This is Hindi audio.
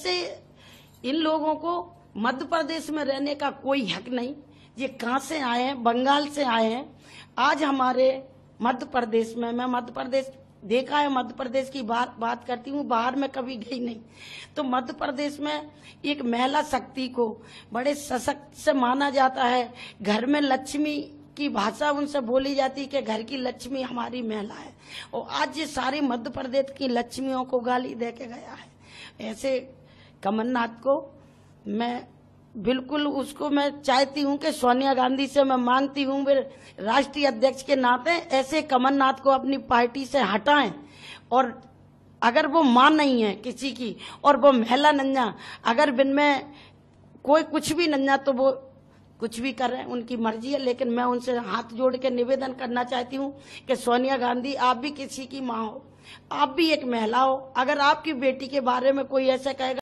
ऐसे इन लोगों को मध्य प्रदेश में रहने का कोई हक नहीं ये कहाँ से आए हैं बंगाल से आए हैं आज हमारे मध्य प्रदेश में मैं मध्य प्रदेश देखा है मध्य प्रदेश की बात बात करती हूँ बाहर में कभी गई नहीं तो मध्य प्रदेश में एक महिला शक्ति को बड़े सशक्त से माना जाता है घर में लक्ष्मी की भाषा उनसे बोली जाती है कि घर की लक्ष्मी हमारी महिला है और आज ये सारी मध्य प्रदेश की लक्ष्मियों को गाली दे के गया है ऐसे कमलनाथ को मैं बिल्कुल उसको मैं चाहती हूँ कि सोनिया गांधी से मैं मांगती हूँ वे राष्ट्रीय अध्यक्ष के नाते ऐसे कमलनाथ को अपनी पार्टी से हटाएं और अगर वो मां नहीं है किसी की और वो महिला नन्या अगर बिन में कोई कुछ भी नन्या तो वो कुछ भी कर रहे हैं उनकी मर्जी है लेकिन मैं उनसे हाथ जोड़ के निवेदन करना चाहती हूँ कि सोनिया गांधी आप भी किसी की माँ हो आप भी एक महिला हो अगर आपकी बेटी के बारे में कोई ऐसा कहेगा